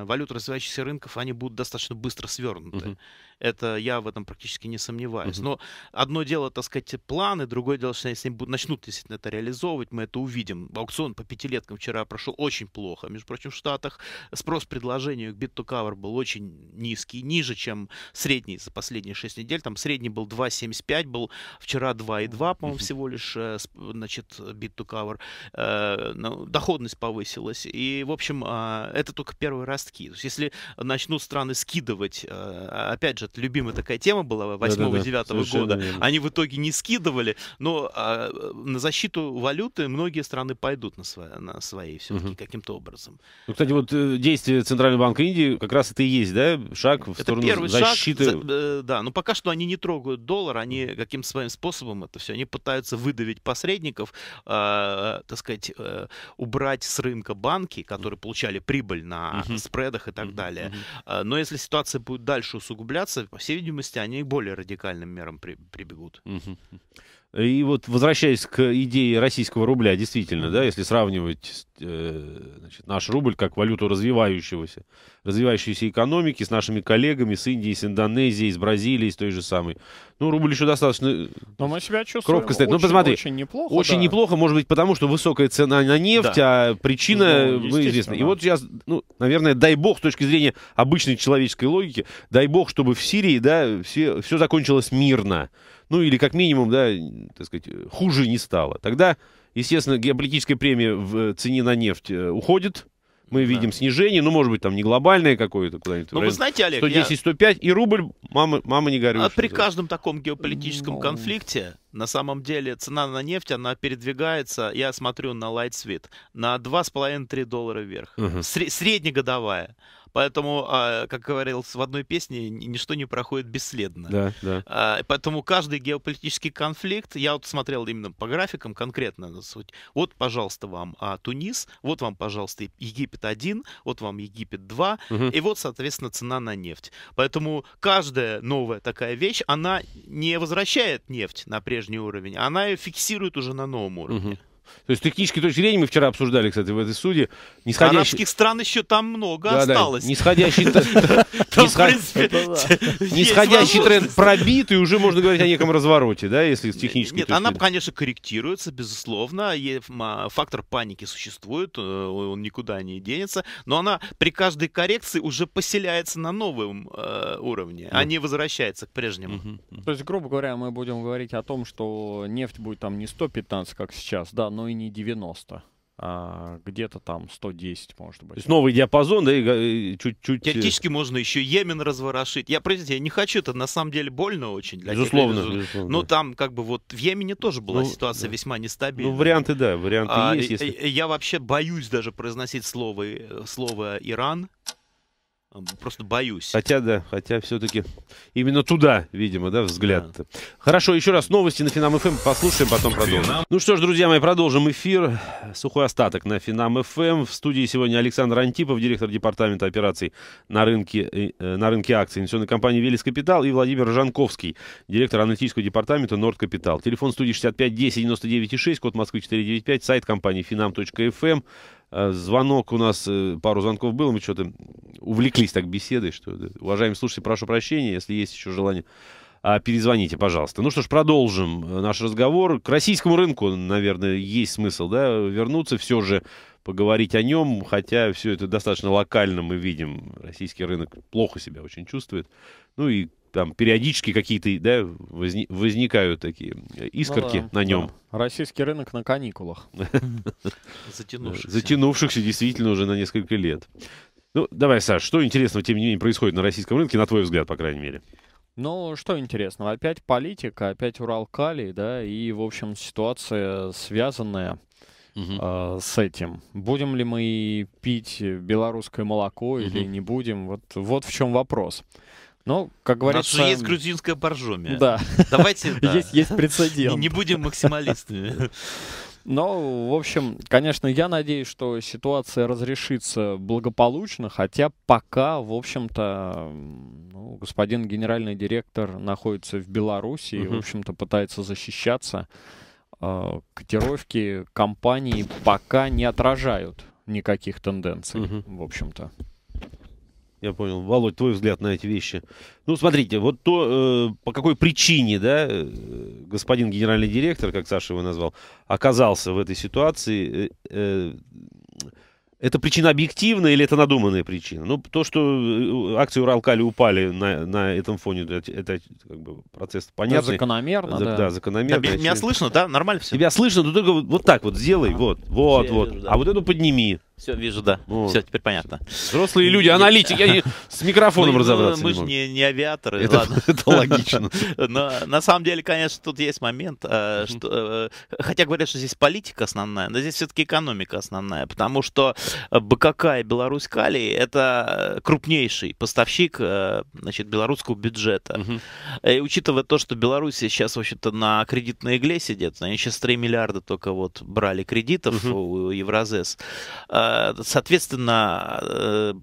валют развивающихся рынков, они будут достаточно быстро свернуты. Угу. Это я в этом практически не сомневаюсь. Но одно дело, так сказать, планы, другое дело, что если они будут, начнут действительно это реализовывать, мы это увидим. Аукцион по пятилеткам вчера прошел очень плохо. Между прочим, в Штатах спрос предложению к bit to cover был очень низкий, ниже, чем средний за последние 6 недель. Там средний был 2,75, был вчера 2,2, по-моему, всего лишь, э, значит, bit to cover. Э, ну, доходность повысилась. И, в общем, а, это только первые ростки. То есть, если начнут страны скидывать, э, опять же, это любимая такая тема была 8-9 да, года. Верно. Они в итоге не скидывали, но а, на защиту валюты многие страны пойдут на, сво- на своей все-таки угу. каким-то образом. Ну, кстати, вот э, действие Центрального банка Индии как раз это и есть, да, шаг в это сторону первый защиты. Шаг, э, да, но пока что они не трогают доллар, они каким своим способом это все, они пытаются выдавить посредников, э, так сказать, э, убрать с рынка банки, которые получали прибыль на угу. спредах и так угу. далее. Угу. Но если ситуация будет дальше усугубляться, по всей видимости, они к более радикальным мерам при, прибегут. Угу. И вот возвращаясь к идее российского рубля, действительно, да, если сравнивать э, значит, наш рубль как валюту развивающегося, развивающейся экономики с нашими коллегами, с Индией, с Индонезией, с Бразилией, с той же самой. Ну, рубль еще достаточно... Э, Но мы себя чувствуем кропка стоит. Ну, очень, ну, посмотри, очень неплохо. Очень да. неплохо, может быть, потому что высокая цена на нефть, да. а причина, ну, мы ну, известны. И вот сейчас, ну, наверное, дай бог, с точки зрения обычной человеческой логики, дай бог, чтобы в Сирии, да, все, все закончилось мирно ну или как минимум, да, так сказать, хуже не стало. Тогда, естественно, геополитическая премия в э, цене на нефть э, уходит, мы видим снижение, ну, может быть, там не глобальное какое-то куда-нибудь. Ну, вы знаете, Олег, 110-105, и рубль, мама, мама не горюй. А при да. каждом таком геополитическом Но... Ну. конфликте, на самом деле, цена на нефть, она передвигается, я смотрю на light Lightsweet, на 2,5-3 доллара вверх, угу. среднегодовая. Поэтому, а, как говорил в одной песне, ничто не проходит бесследно. Да, да. А, поэтому каждый геополитический конфликт, я вот смотрел именно по графикам конкретно, вот, пожалуйста, вам а, Тунис, вот вам, пожалуйста, Египет 1, вот вам Египет 2, угу. и вот, соответственно, цена на нефть. Поэтому каждая новая такая вещь, она не возвращает нефть на прежний уровень, она ее фиксирует уже на новом уровне. Угу. То есть, с технической точки зрения, мы вчера обсуждали, кстати, в этой суде нисходящий... Арабских стран еще там много да, осталось. Да, нисходящий... Нисходящий тренд пробит, и уже можно говорить о неком развороте, да, если с технической Нет, она, конечно, корректируется, безусловно. Фактор паники существует, э, он никуда не денется, но она при каждой коррекции уже поселяется на новом э, уровне, а не возвращается к прежнему. То есть, грубо говоря, мы будем говорить о том, что нефть будет там не 115, как сейчас, да, но но и не 90. А, где-то там 110, может быть. То есть новый диапазон, да, и чуть-чуть... Э, Теоретически можно еще Йемен разворошить. Я, простите, я не хочу, это на самом деле больно очень. Для безусловно, тех, безусловно. Ну, там как бы вот в Йемене тоже была ну, ситуация да. весьма ну, нестабильная. Ну, варианты, да, варианты а, есть. Если... Э, я вообще боюсь даже произносить слово, э, слово «Иран». Просто боюсь. Хотя, да, хотя все-таки именно туда, видимо, да, взгляд. Да. Хорошо, еще раз новости на Финам ФМ эм послушаем, потом продолжим. Финам. Ну что ж, друзья мои, продолжим эфир. Сухой остаток на Финам ФМ. Эм. В студии сегодня Александр Антипов, директор департамента операций на рынке, э, э, на рынке акций инвестиционной компании «Велес Капитал» и Владимир Жанковский, директор аналитического департамента «Норд Капитал». Телефон студии 65 10 99 6, код Москвы 495, сайт компании finam.fm. Э, звонок у нас, э, пару звонков было, мы что-то увлеклись так беседой, что... Уважаемые слушатели, прошу прощения, если есть еще желание, а, перезвоните, пожалуйста. Ну что ж, продолжим э, наш разговор. К российскому рынку, наверное, есть смысл, да, вернуться все же поговорить о нем, хотя все это достаточно локально мы видим. Российский рынок плохо себя очень чувствует. Ну и там периодически какие-то да, возни, возникают такие искорки ну, да. на нем. Да. Российский рынок на каникулах. Затянувшихся. Затянувшихся действительно уже на несколько лет. Ну, давай, Саш, что интересного, тем не менее, происходит на российском рынке, на твой взгляд, по крайней мере? Ну, что интересного, опять политика, опять Урал-Калий, да, и, в общем, ситуация связанная угу. э, с этим. Будем ли мы пить белорусское молоко угу. или не будем, вот, вот в чем вопрос. Но, как говорится... У нас же есть грузинская боржоми. Да. Давайте... Есть, есть прецедент. Не будем максималистами. Но, в общем, конечно, я надеюсь, что ситуация разрешится благополучно, хотя пока, в общем-то, ну, господин генеральный директор находится в Беларуси и, в общем-то, пытается защищаться. А, котировки компании пока не отражают никаких тенденций, в общем-то. Я понял. Володь, твой взгляд на эти вещи. Ну, смотрите, вот то, э, по какой причине, да, э, господин генеральный директор, как Саша его назвал, оказался в этой ситуации, э, э, это причина объективная или это надуманная причина? Ну, то, что э, акции Уралкали упали на, на этом фоне, это, это как бы процесс понятный. Да, закономерно, За, да. Да, закономерно. меня слышно, да? Нормально все? Тебя слышно, но только вот, вот так вот сделай, а, вот, вот, вот. Да. А вот эту подними. Все, вижу, да. Ну, Все, теперь понятно. Взрослые люди, аналитики, я с микрофоном ну, ну, разобраться Мы же не авиаторы, ладно. Это логично. Но на самом деле, конечно, тут есть момент, э, что... Э, хотя говорят, что здесь политика основная, но здесь все-таки экономика основная, потому что э, БКК и Беларусь Калий — это крупнейший поставщик значит, белорусского бюджета. И учитывая то, что Беларусь сейчас, вообще то на кредитной игле сидит, они сейчас 3 миллиарда только вот брали кредитов у Евразес, Э, соответственно, э,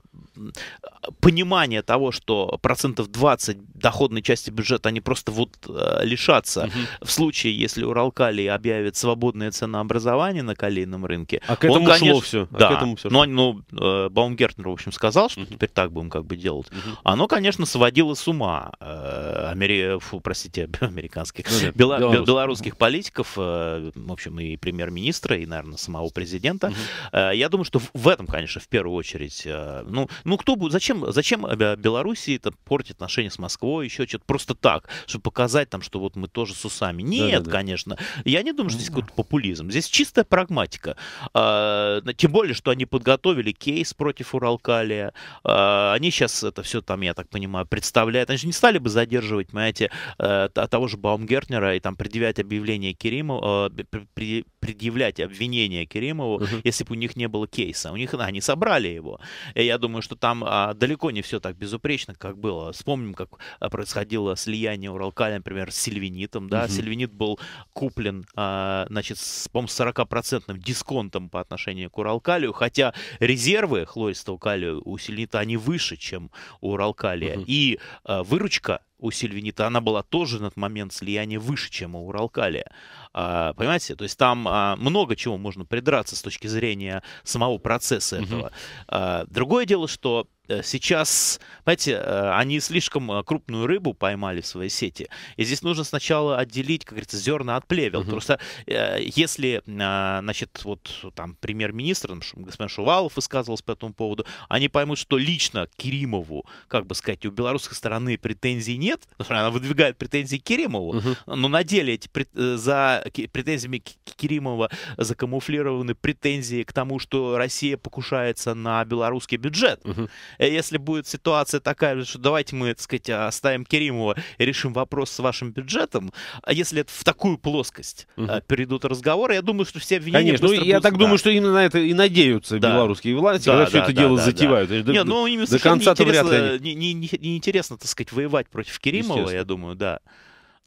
понимание того, что процентов 20 доходной части бюджета они просто вот э, лишатся угу. в случае, если Уралкали объявит свободное ценообразование на калийном рынке. А к этому он, конечно, все. Да, а к этому все шло. ну, э, Баумгертнер, в общем, сказал, что угу. теперь так будем как бы делать. Угу. Оно, конечно, сводило с ума э, амери... Фу, простите, американских, ну, да, бела... белорусских. белорусских политиков, э, в общем, и премьер-министра, и, наверное, самого президента. Угу. Э, я думаю, что в этом, конечно, в первую очередь, э, ну, ну, кто будет, зачем, зачем э, Белоруссии это портить отношения с Москвой, еще что-то просто так, чтобы показать там, что вот мы тоже с усами. Нет, Да-да-да. конечно. Я не думаю, что здесь ну какой-то популизм. Здесь чистая прагматика. А, тем более, что они подготовили кейс против Уралкалия. А, они сейчас это все там, я так понимаю, представляют. Они же не стали бы задерживать, понимаете, э, того же Баумгертнера и там предъявлять объявление Керимову, э, предъявлять обвинение Керимову, угу. если бы у них не было кейса. У них они собрали его. И я думаю, что там а, далеко не все так безупречно, как было. Вспомним, как а, происходило слияние Уралкаля, например, с Сильвинитом. Да? Угу. Сильвинит был куплен, а, значит, с, по-моему, 40% дисконтом по отношению к Уралкалию, хотя резервы хлористого калия у Сильвинита, они выше, чем у Уралкалия. Угу. И а, выручка у Сильвинита, она была тоже на тот момент слияния выше, чем у Уралкалия. А, понимаете? То есть там а, много чего можно придраться с точки зрения самого процесса этого. mm Другое дело, что э, сейчас, понимаете, э, они слишком э, крупную рыбу поймали в своей сети. И здесь нужно сначала отделить, как говорится, зерна от плевел. Угу. Просто если, значит, вот там премьер-министр, господин Шувалов высказывался по этому поводу, они поймут, что лично Керимову, как бы сказать, у белорусской стороны претензий нет, она выдвигает претензии Керимову, угу. но на деле эти, за претензиями Керимова закамуфлированы претензии к тому, что Россия покушается на белорусский бюджет. Угу. Если будет ситуация такая, что давайте мы, так сказать, оставим Керимова и решим вопрос с вашим бюджетом, а если это в такую плоскость угу. перейдут разговоры, я думаю, что все обвинения... Конечно, ну, я так да. думаю, что именно на это и надеются да. белорусские власти, да, когда да, все это да, дело да, затевают. Да. Нет, ну, им до конца-то Не, не, не, не интересно, так сказать, воевать против Керимова, я думаю, да.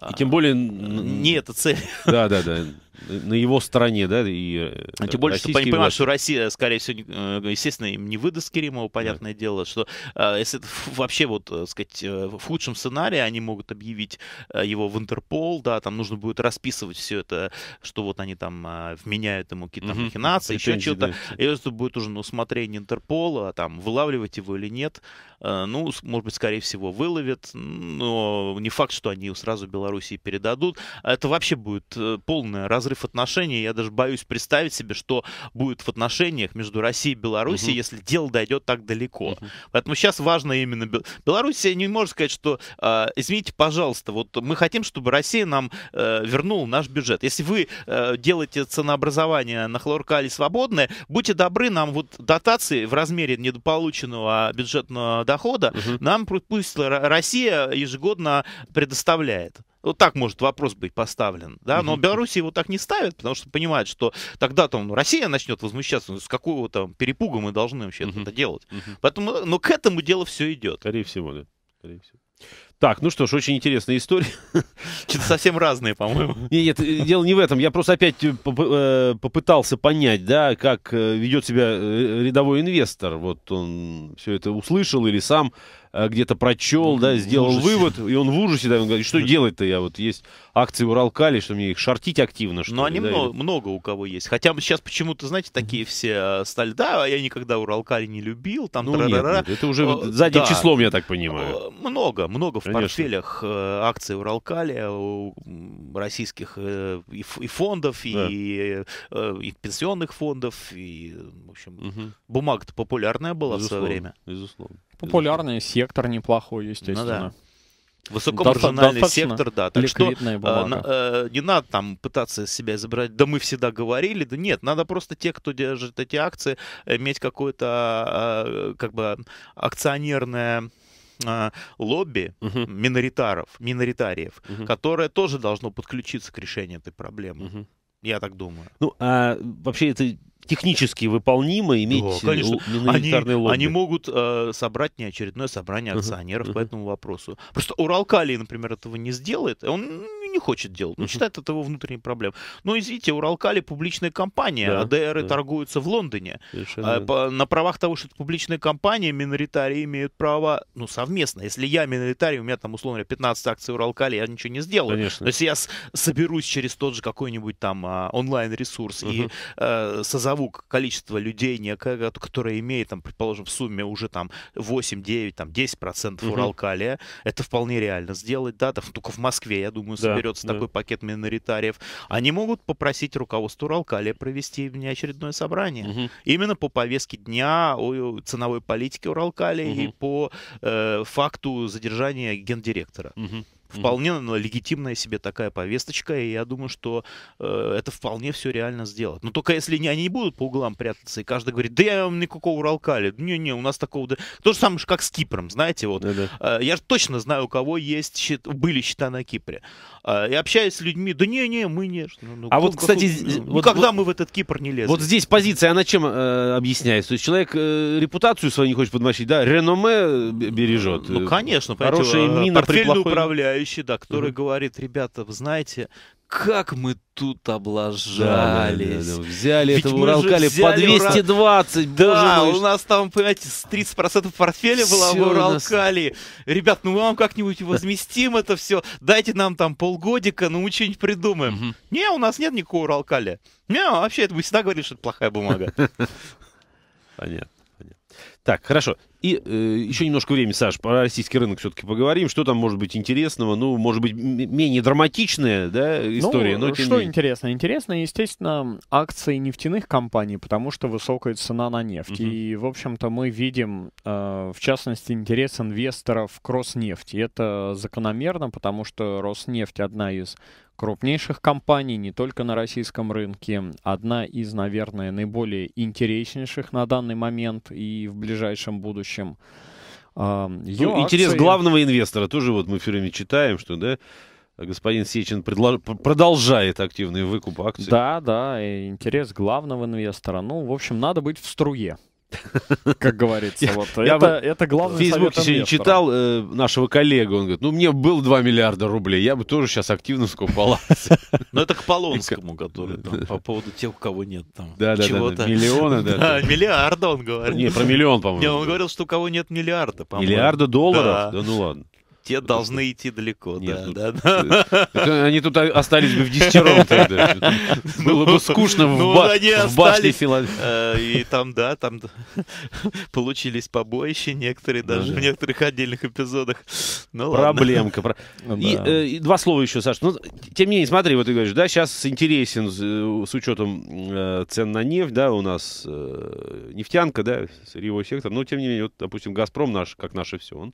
И тем более... Не эта цель. Да, да, да на его стороне, да, и э, а Тем более, что они что Россия, скорее всего, э, естественно, им не выдаст Керимова, понятное да. дело, что э, если это вообще, вот, сказать, в худшем сценарии они могут объявить его в Интерпол, да, там нужно будет расписывать все это, что вот они там вменяют ему какие-то угу. махинации, еще что-то, и это будет уже на усмотрение Интерпола, там, вылавливать его или нет, ну, может быть, скорее всего, выловят, но не факт, что они сразу Белоруссии передадут, а это вообще будет полная раз разрыв отношений. Я даже боюсь представить себе, что будет в отношениях между Россией и Белоруссией, угу. если дело дойдет так далеко. Угу. Поэтому сейчас важно именно... Белоруссия не может сказать, что, э, извините, пожалуйста, вот мы хотим, чтобы Россия нам э, вернула наш бюджет. Если вы э, делаете ценообразование на хлоркали свободное, будьте добры, нам вот дотации в размере недополученного бюджетного дохода угу. нам пусть Россия ежегодно предоставляет. Вот так может вопрос быть поставлен, да, но Беларусь его так не ставит, потому что понимает, что тогда там ну, Россия начнет возмущаться, ну, с какого там перепуга мы должны вообще это делать. Поэтому, но ну, к этому дело все идет. Скорее всего, да. Скорее всего. Так, ну что ж, очень интересная история. Что-то совсем разные, по-моему. Нет, нет, дело не в этом. Я просто опять э, э, попытался понять, да, как э, ведет себя рядовой инвестор. Вот он все это услышал или сам где-то прочел, ну, да, сделал вывод, и он в ужасе, да, он говорит, что делать-то я, вот есть акции Уралкали, что мне их шортить активно, что Ну, они да, много, или... много у кого есть, хотя сейчас почему-то, знаете, такие все стали, да, я никогда Уралкали не любил, там, ну, нет, нет, это уже задним да, числом, я так понимаю. Много, много, в Конечно. портфелях э, акции Уралкалия, у российских э, и, и фондов, да. и, э, и пенсионных фондов, и, в общем, угу. бумага-то популярная была безусловно, в свое время. Безусловно. Популярный сектор неплохой, естественно. Ну, да. Высокомаржинальный сектор, да. Так что Э, э, не надо там пытаться себя изобрать, да мы всегда говорили, да нет, надо просто те, кто держит эти акции, иметь какое-то э, как бы акционерное а, лобби угу. миноритаров, миноритариев, угу. которое тоже должно подключиться к решению этой проблемы. Угу. Я так думаю. Ну, а вообще это технически выполнимо иметь да, э, миноритарные они, Они могут э, собрать неочередное собрание акционеров uh-huh. по этому вопросу. Просто Уралкалий, например, этого не сделает. Он не хочет делать. Он uh-huh. считает это его внутренней проблемой. Но извините, Уралкали публичная компания, да, АДРы да. торгуются в Лондоне. Совершенно. А, по, на правах того, что это публичная компания, миноритарии имеют право, ну, совместно. Если я миноритарий, у меня там, условно говоря, 15 акций Уралкали, я ничего не сделаю. Конечно. Но если я с, соберусь через тот же какой-нибудь там а, онлайн-ресурс uh-huh. и э, созову назову количество людей некое, которое имеет, там, предположим, в сумме уже там 8, 9, там 10 процентов угу. уралкалия, это вполне реально сделать, да, там, только в Москве, я думаю, соберется да, такой да. пакет миноритариев. Они могут попросить руководство уралкалия провести внеочередное собрание. Угу. Именно по повестке дня о ценовой политике уралкалия угу. и по э, факту задержания гендиректора. Угу. Вполне mm-hmm. легитимная себе такая повесточка, и я думаю, что э, это вполне все реально сделать. Но только если не, они не будут по углам прятаться, и каждый говорит, да я вам никакого Уралкали, не-не, у нас такого... Да... То же самое, как с Кипром, знаете, вот. Mm-hmm. Э, я же точно знаю, у кого есть, счет... были счета на Кипре. Э, и общаюсь с людьми, да не-не, мы не... Ну, ну, а вот, кстати... Ну, вот, никогда вот, мы в этот Кипр не лезли. Вот здесь позиция, она чем э, объясняется? То есть человек э, репутацию свою не хочет подмочить, да? Реноме э, бережет. Ну, э, конечно. Хорошая а, мина при плохой... управляющий управляющий, да, который угу. говорит, ребята, вы знаете, как мы тут облажались. Да, да, да, Взяли Ведь этого Уралкали по 220, ура... Да, мой. у нас там, понимаете, с 30% портфеля все было в Уралкали. Нас... Ребят, ну мы вам как-нибудь возместим это все. Дайте нам там полгодика, ну мы что-нибудь придумаем. Угу. Не, у нас нет никакого Уралкали. Не, вообще, это мы всегда говорили, что это плохая бумага. Понятно. Так, хорошо. И э, еще немножко времени, Саш, про российский рынок все-таки поговорим. Что там может быть интересного? Ну, может быть, менее драматичная да, история. Ну, но что менее... интересно? Интересно, естественно, акции нефтяных компаний, потому что высокая цена на нефть. Угу. И, в общем-то, мы видим, э, в частности, интерес инвесторов к Роснефти. Это закономерно, потому что Роснефть одна из крупнейших компаний не только на российском рынке. Одна из, наверное, наиболее интереснейших на данный момент и в ближайшем будущем. Ее а, ну, акции... Интерес главного инвестора тоже вот мы все время читаем, что да, господин Сечин предло... продолжает активный выкуп акций. Да, да, интерес главного инвестора. Ну, в общем, надо быть в струе. Как говорится, вот я это, бы, это главное. В Фейсбуке сегодня читал э, нашего коллегу, он говорит, ну мне был 2 миллиарда рублей, я бы тоже сейчас активно скупал Но ну, это к Полонскому, который там по поводу тех, у кого нет там да, чего-то. Да, да, миллиона, да. да миллиарда он говорит. Не, про миллион, по-моему. Не, он говорил, что у кого нет миллиарда, по-моему. Миллиарда долларов? Да, ну ладно. Те должны идти далеко, да, ну, да, да. Они тут остались бы в десятером тогда. Было бы ну, скучно в ну, башне Филадельфии. Э, и там, да, там получились побоище некоторые, даже в некоторых отдельных эпизодах. Проблемка. Э, и два слова еще, Саш. Тем не менее, смотри, вот ты говоришь, да, сейчас интересен э, с учетом цен на нефть, да, у нас нефтянка, да, сырьевой сектор, но тем не менее, вот, допустим, «Газпром» наш, как наше все, он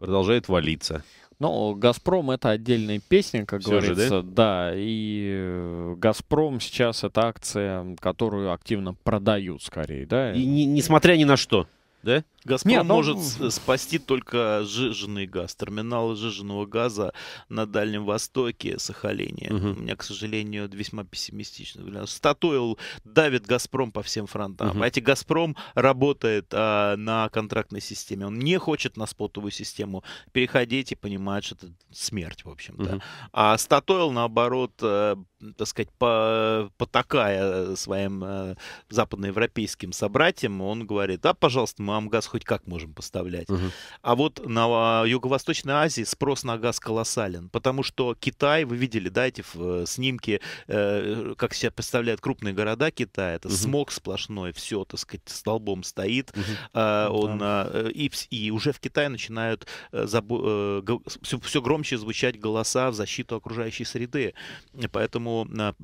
продолжает валиться. Ну, «Газпром» — это отдельная песня, как Все говорится. Же, да? да, и э, «Газпром» сейчас — это акция, которую активно продают скорее, да. И не, несмотря ни на что. Да? «Газпром» Нет, ну, может он... спасти только жиженный газ, Терминал жиженного газа на Дальнем Востоке, Сахалине. Угу. У меня, к сожалению, весьма пессимистично. взгляд. Статуил давит «Газпром» по всем фронтам. Угу. А эти «Газпром» работает а, на контрактной системе. Он не хочет на спотовую систему переходить и понимает, что это смерть, в общем-то. Угу. А «Статуил», наоборот, а, так сказать, по, потакая своим а, западноевропейским собратьям, он говорит, да, пожалуйста, а Амгаз хоть как можем поставлять. Угу. А вот на а, Юго-Восточной Азии спрос на газ колоссален, потому что Китай, вы видели, да, эти э, снимки, э, как себя представляют крупные города Китая, это угу. смог сплошной, все, так сказать, столбом стоит, угу. он, да. Э, и, и уже в Китае начинают забо- все, все громче звучать голоса в защиту окружающей среды, поэтому, а,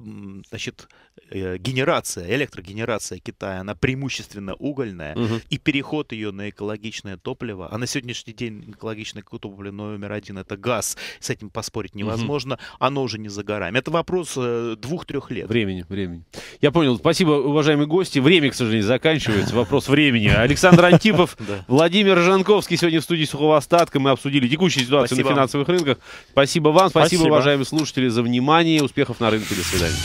значит, генерация, электрогенерация Китая, она преимущественно угольная, угу. и переход переход ее на экологичное топливо, а на сегодняшний день экологичное топливо номер один это газ, с этим поспорить невозможно, угу. оно уже не за горами. Это вопрос э, двух-трех лет. Времени, времени. Я понял. Спасибо, уважаемые гости. Время, к сожалению, заканчивается. Вопрос времени. Александр Антипов, Владимир Жанковский сегодня в студии сухого остатка. Мы обсудили текущую ситуацию на финансовых рынках. Спасибо вам, спасибо, уважаемые слушатели, за внимание. Успехов на рынке. До свидания.